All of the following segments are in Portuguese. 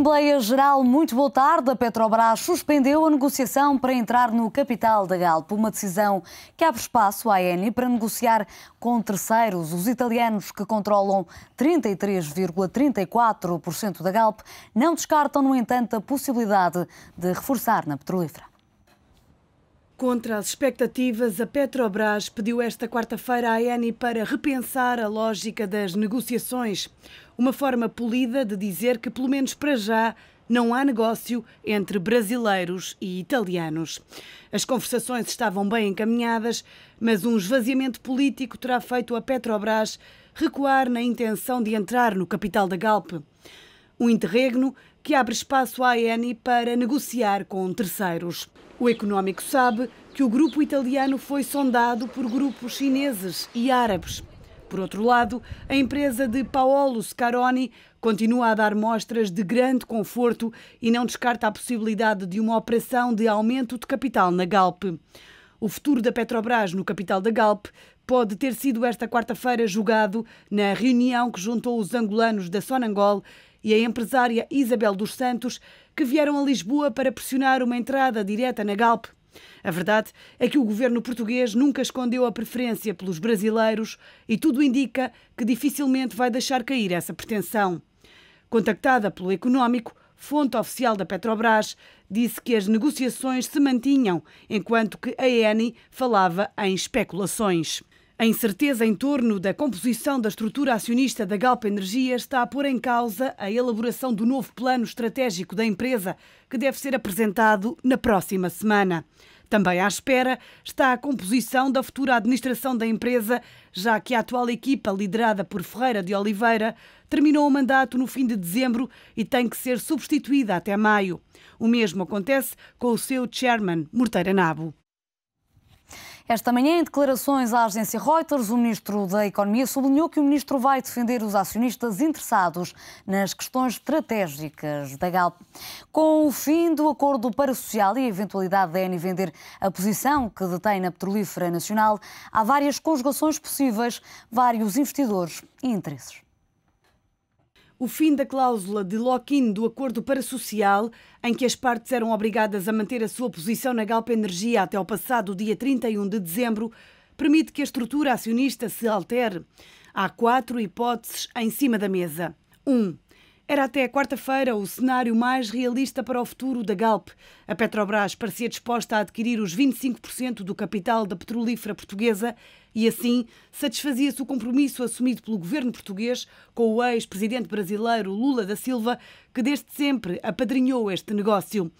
Assembleia Geral, muito boa tarde. A Petrobras suspendeu a negociação para entrar no capital da Galp, uma decisão que abre espaço à ENI para negociar com terceiros. Os italianos, que controlam 33,34% da Galp, não descartam, no entanto, a possibilidade de reforçar na petrolífera. Contra as expectativas, a Petrobras pediu esta quarta-feira à ENI para repensar a lógica das negociações. Uma forma polida de dizer que, pelo menos para já, não há negócio entre brasileiros e italianos. As conversações estavam bem encaminhadas, mas um esvaziamento político terá feito a Petrobras recuar na intenção de entrar no capital da Galp. Um interregno que abre espaço à ENI para negociar com terceiros. O Económico sabe que o grupo italiano foi sondado por grupos chineses e árabes. Por outro lado, a empresa de Paolo Scaroni continua a dar mostras de grande conforto e não descarta a possibilidade de uma operação de aumento de capital na Galp. O futuro da Petrobras no capital da Galp pode ter sido esta quarta-feira julgado na reunião que juntou os angolanos da Sonangol e a empresária Isabel dos Santos, que vieram a Lisboa para pressionar uma entrada direta na Galp. A verdade é que o governo português nunca escondeu a preferência pelos brasileiros e tudo indica que dificilmente vai deixar cair essa pretensão. Contactada pelo Económico, fonte oficial da Petrobras, disse que as negociações se mantinham, enquanto que a ENI falava em especulações. A incerteza em torno da composição da estrutura acionista da Galp Energia está a pôr em causa a elaboração do novo plano estratégico da empresa, que deve ser apresentado na próxima semana. Também à espera está a composição da futura administração da empresa, já que a atual equipa, liderada por Ferreira de Oliveira, terminou o mandato no fim de dezembro e tem que ser substituída até maio. O mesmo acontece com o seu chairman, Morteira Nabo. Esta manhã, em declarações à agência Reuters, o ministro da Economia sublinhou que o ministro vai defender os acionistas interessados nas questões estratégicas da Galp. Com o fim do acordo parasocial e a eventualidade da ENI vender a posição que detém na Petrolífera Nacional, há várias conjugações possíveis, vários investidores e interesses o fim da cláusula de lock-in do acordo parasocial, em que as partes eram obrigadas a manter a sua posição na Galp Energia até ao passado dia 31 de dezembro, permite que a estrutura acionista se altere. Há quatro hipóteses em cima da mesa. 1. Um, era até quarta-feira o cenário mais realista para o futuro da Galp. A Petrobras parecia disposta a adquirir os 25% do capital da petrolífera portuguesa e, assim, satisfazia-se o compromisso assumido pelo governo português com o ex-presidente brasileiro Lula da Silva, que desde sempre apadrinhou este negócio.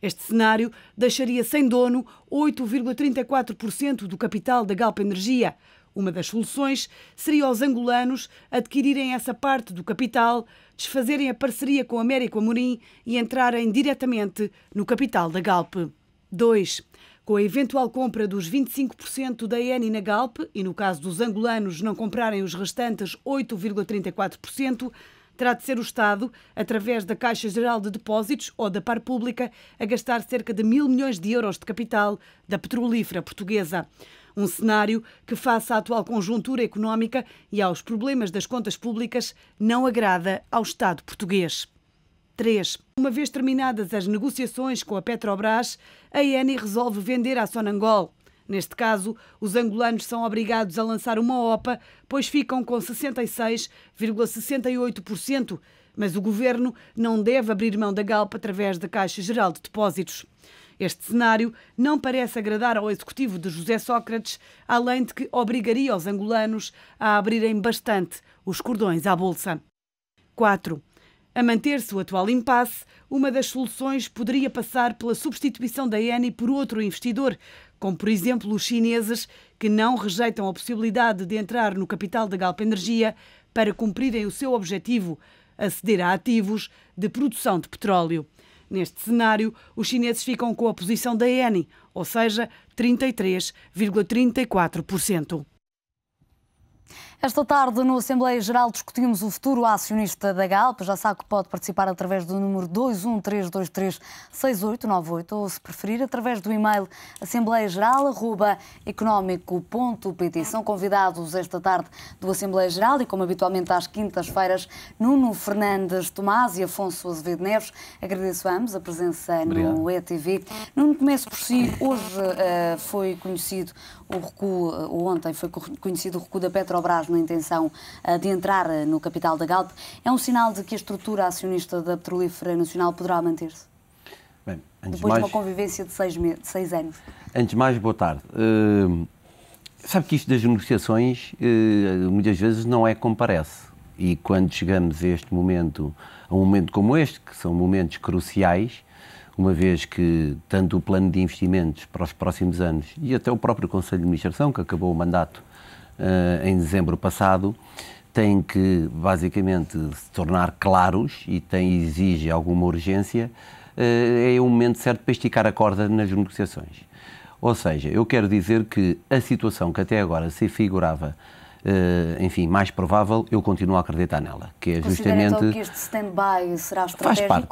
Este cenário deixaria sem dono 8,34% do capital da Galp Energia. Uma das soluções seria aos angolanos adquirirem essa parte do capital, desfazerem a parceria com Américo Amorim e entrarem diretamente no capital da Galp. 2. Com a eventual compra dos 25% da ENI na Galp, e no caso dos angolanos não comprarem os restantes 8,34%, terá de ser o Estado, através da Caixa Geral de Depósitos ou da Par Pública, a gastar cerca de mil milhões de euros de capital da petrolífera portuguesa. Um cenário que, face à atual conjuntura económica e aos problemas das contas públicas, não agrada ao Estado português. 3. Uma vez terminadas as negociações com a Petrobras, a ENI resolve vender a Sonangol. Neste caso, os angolanos são obrigados a lançar uma OPA, pois ficam com 66,68%, mas o governo não deve abrir mão da Galp através da Caixa Geral de Depósitos. Este cenário não parece agradar ao executivo de José Sócrates, além de que obrigaria os angolanos a abrirem bastante os cordões à bolsa. 4. A manter-se o atual impasse, uma das soluções poderia passar pela substituição da ENI por outro investidor, como por exemplo os chineses, que não rejeitam a possibilidade de entrar no capital da Galp Energia para cumprirem o seu objetivo, aceder a ativos de produção de petróleo. Neste cenário, os chineses ficam com a posição da ENI, ou seja, 33,34%. Esta tarde, no Assembleia Geral, discutimos o futuro acionista da Galp. Já sabe que pode participar através do número 213236898 ou, se preferir, através do e-mail assembleiageral.económico.pt. São convidados esta tarde do Assembleia Geral e, como habitualmente às quintas-feiras, Nuno Fernandes Tomás e Afonso Azevedo Neves. Agradeço a ambos a presença Obrigado. no ETV. Nuno, começo por si. Hoje uh, foi conhecido o recuo, eh, ontem foi conhecido o recuo da Petrobras na intenção eh, de entrar eh, no capital da Galp. É um sinal de que a estrutura acionista da Petrolífera Nacional poderá manter-se? Bem, Depois mais, de uma convivência de seis, de seis, anos. Antes de mais, boa tarde. Uh, sabe que isto das negociações uh, muitas vezes não é como parece. E quando chegamos a este momento, a um momento como este, que são momentos cruciais, uma vez que tanto o plano de investimentos para os próximos anos e até o próprio Conselho de Administração, que acabou o mandato eh, em dezembro passado, têm que basicamente se tornar claros e tem, exige alguma urgência, eh, é o momento certo para esticar a corda nas negociações. Ou seja, eu quero dizer que a situação que até agora se figurava Uh, enfim, mais provável, eu continuo a acreditar nela. Que é justamente. Então que este stand-by será estratégico? Faz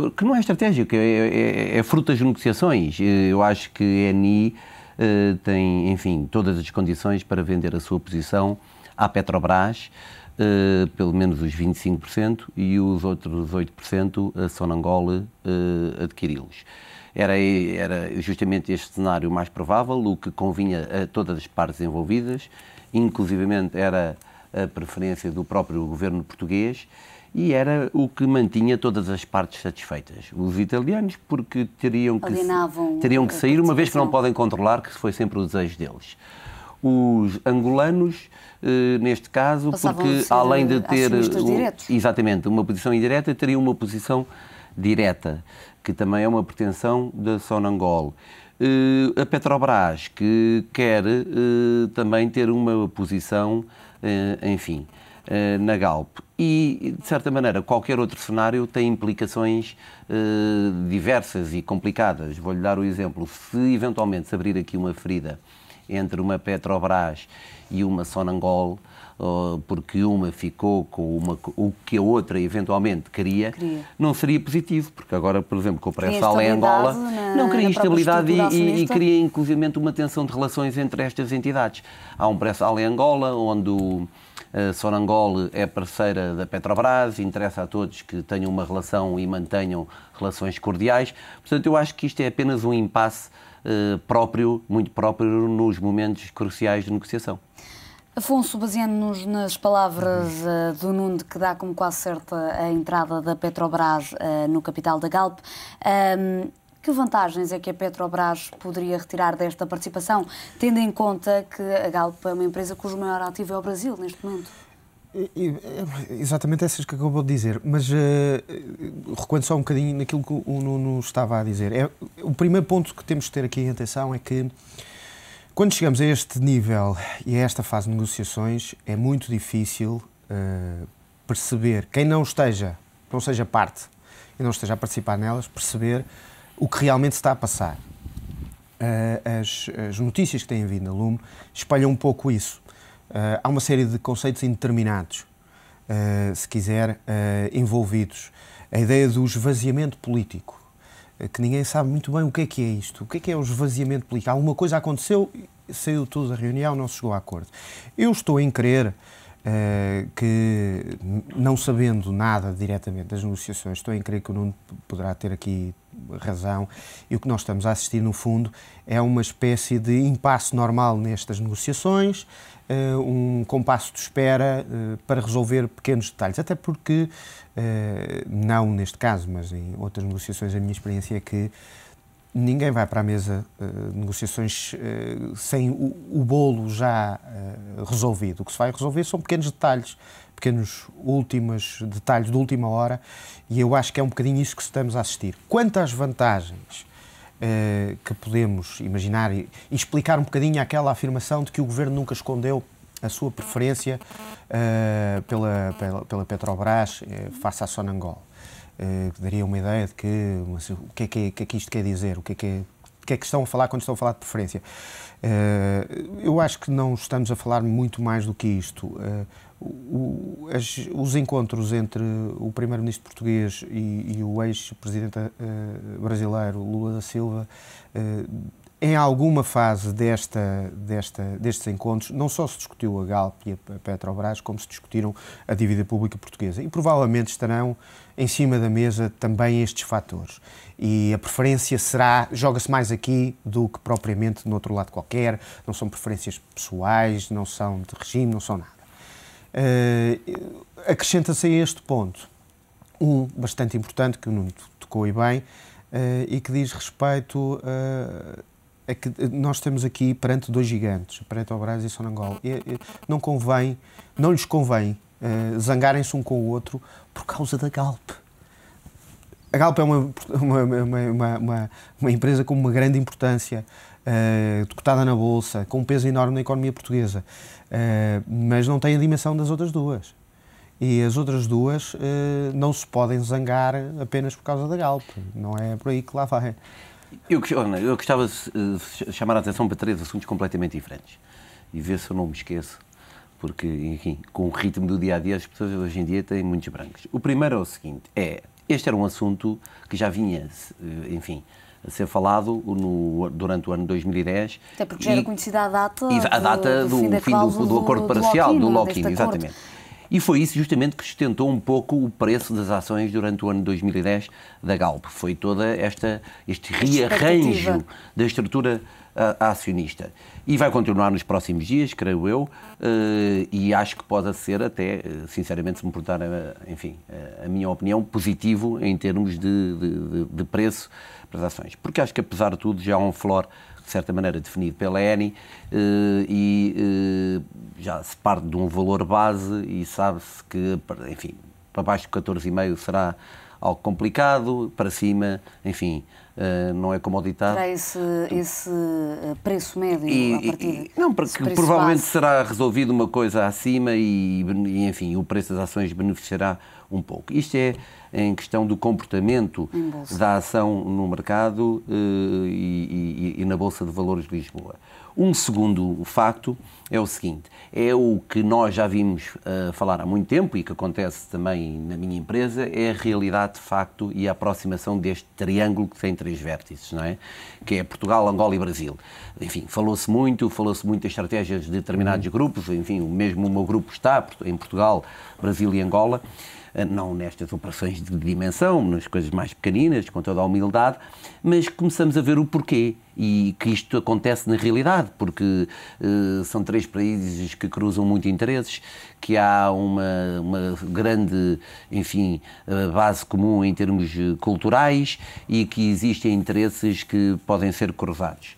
parte. que não é estratégico, é, é, é fruto das negociações. Eu acho que a é ENI. Eh, tem, enfim, todas as condições para vender a sua posição à Petrobras, eh, pelo menos os 25%, e os outros 8% a Sonangole eh, adquiri-los. Era, era justamente este cenário mais provável, o que convinha a todas as partes envolvidas, inclusivamente era a preferência do próprio governo português e era o que mantinha todas as partes satisfeitas. Os italianos, porque teriam que, teriam que sair, uma vez que não podem controlar, que foi sempre o desejo deles. Os angolanos, eh, neste caso, Passavam porque além de ter. O, exatamente, uma posição indireta, teriam uma posição direta, que também é uma pretensão da Sonangol. Eh, a Petrobras, que quer eh, também ter uma posição, enfim. Eh, na Galp. E, de certa maneira, qualquer outro cenário tem implicações eh, diversas e complicadas. Vou-lhe dar o exemplo. Se eventualmente se abrir aqui uma ferida entre uma Petrobras e uma Sonangol, eh, porque uma ficou com uma, o que a outra eventualmente queria, queria, não seria positivo, porque agora, por exemplo, com o pré-sal em Angola, na, não cria instabilidade e, e, e cria inclusivamente uma tensão de relações entre estas entidades. Há um pré-sal em Angola, onde o, a eh, Sorangol é parceira da Petrobras, interessa a todos que tenham uma relação e mantenham relações cordiais. Portanto, eu acho que isto é apenas um impasse eh, próprio, muito próprio, nos momentos cruciais de negociação. Afonso, baseando-nos nas palavras uh, do Nuno, que dá como quase certa a entrada da Petrobras uh, no capital da Galp, um, ehm, que vantagens é que a Petrobras poderia retirar desta participação, tendo em conta que a Galp é uma empresa cujo maior ativo é o Brasil neste momento? É, exatamente essas que acabou de dizer, mas uh, recuando só um bocadinho naquilo que o Nuno estava a dizer. É, o primeiro ponto que temos de ter aqui em atenção é que quando chegamos a este nível e a esta fase de negociações, é muito difícil uh, perceber, quem não esteja, não seja parte e não esteja a participar nelas, perceber o que realmente está a passar. Uh, as, as, notícias que têm vindo a Lume espalham um pouco isso. Uh, há uma série de conceitos indeterminados, uh, se quiser, envolvidos. A ideia do esvaziamento político, que ninguém sabe muito bem o que é que é isto. O que é que é o esvaziamento político? Alguma coisa aconteceu, saiu tudo da reunião, não se chegou a acordo. Eu estou em crer Uh, que, não sabendo nada diretamente das negociações, estou em crer que o Nuno poderá ter aqui razão. E o que nós estamos a assistir, no fundo, é uma espécie de impasse normal nestas negociações, eh, um compasso de espera eh, para resolver pequenos detalhes. Até porque, eh, não neste caso, mas em outras negociações, a minha experiência é que ninguém vai para a mesa de eh, negociações eh, sem o, o bolo já eh, resolvido. O que se vai resolver são pequenos detalhes, pequenos últimos detalhes de última hora, e eu acho que é um bocadinho isso que estamos a assistir. Quantas vantagens que podemos imaginar e explicar um bocadinho aquela afirmação de que o governo nunca escondeu a sua preferência pela, pela, pela Petrobras face à Sonangol. Eh, que daria uma ideia de que, o, que é que, é, que é que isto quer dizer, o que é que é que é que estão a falar quando estão a falar de preferência. Eh, eu acho que não estamos a falar muito mais do que isto. Eh, os encontros entre o primeiro-ministro português e, o ex-presidente brasileiro Lula da Silva em alguma fase desta, desta, destes encontros, não só se discutiu a Galp e a Petrobras, como se discutiram a dívida pública portuguesa. E provavelmente estarão em cima da mesa também estes fatores. E a preferência será, joga-se mais aqui do que propriamente no outro lado qualquer, não são preferências pessoais, não são de regime, não são nada. Uh, Acrescenta-se a este ponto um bastante importante que o Nuno tocou e bem, uh, e que diz respeito a. Uh, é que eh, nós estamos aqui perante dois gigantes, perante o Brasil e Sonangol. E, e, não convém, não lhes convém uh, zangarem-se um com o outro por causa da Galp. A Galp é uma, uma, uma, uma, uma empresa com uma grande importância, uh, cotada na Bolsa, com um peso enorme na economia portuguesa, uh, mas não tem a dimensão das outras duas. E as outras duas uh, não se podem zangar apenas por causa da Galp. Não é por aí que lá vai. Eu, eu gostava de chamar a atenção para três assuntos completamente diferentes e ver se eu não me esqueço, porque, enfim, com o ritmo do dia a dia, as pessoas hoje em dia têm muitos brancos. O primeiro é o seguinte: é este era um assunto que já vinha, eh, enfim, a ser falado no, durante o ano 2010. Até porque já era conhecida a data, a data do, do, do fim, do, do, acordo parcial, do é? lock-in, exatamente. Acordo. E foi isso justamente que sustentou um pouco o preço das ações durante o ano 2010 da Galp. Foi toda esta este rearranjo da estrutura acionista. E vai continuar nos próximos dias, creio eu, eh, e acho que pode ser até, eh, sinceramente, se me perguntar, eh, enfim, a minha opinião, positivo em termos de, de, de preço para as ações. Porque acho que, apesar de tudo, já há um flor de certa maneira, definido pela ENI eh, e eh, já se parte de um valor base e sabe-se que, enfim, para baixo de 14,5 será algo complicado, para cima, enfim, eh, não é comoditado. Será esse, esse preço médio e, a partir Não, porque provavelmente base. será resolvido uma coisa acima e, enfim, o preço das ações beneficiará um pouco. Isto é em questão do comportamento da ação no mercado eh, e, e, e na Bolsa de Valores de Lisboa. Um segundo facto é o seguinte: é o que nós já vimos uh, falar há muito tempo e que acontece também na minha empresa, é a realidade de facto e a aproximação deste triângulo que tem três vértices, não é? Que é Portugal, Angola e Brasil. Enfim, falou-se muito, falou-se muito das estratégias de determinados uhum. grupos, enfim, mesmo o meu grupo está em Portugal, Brasil e Angola. Ah, não nestas operações de dimensão, nas coisas mais pequeninas, com toda a humildade, mas começamos a ver o porquê e que isto acontece na realidade, porque uh, são três países que cruzam muito interesses, que há uma, uma grande, enfim, ah, base comum em termos culturais e que existem interesses que podem ser cruzados.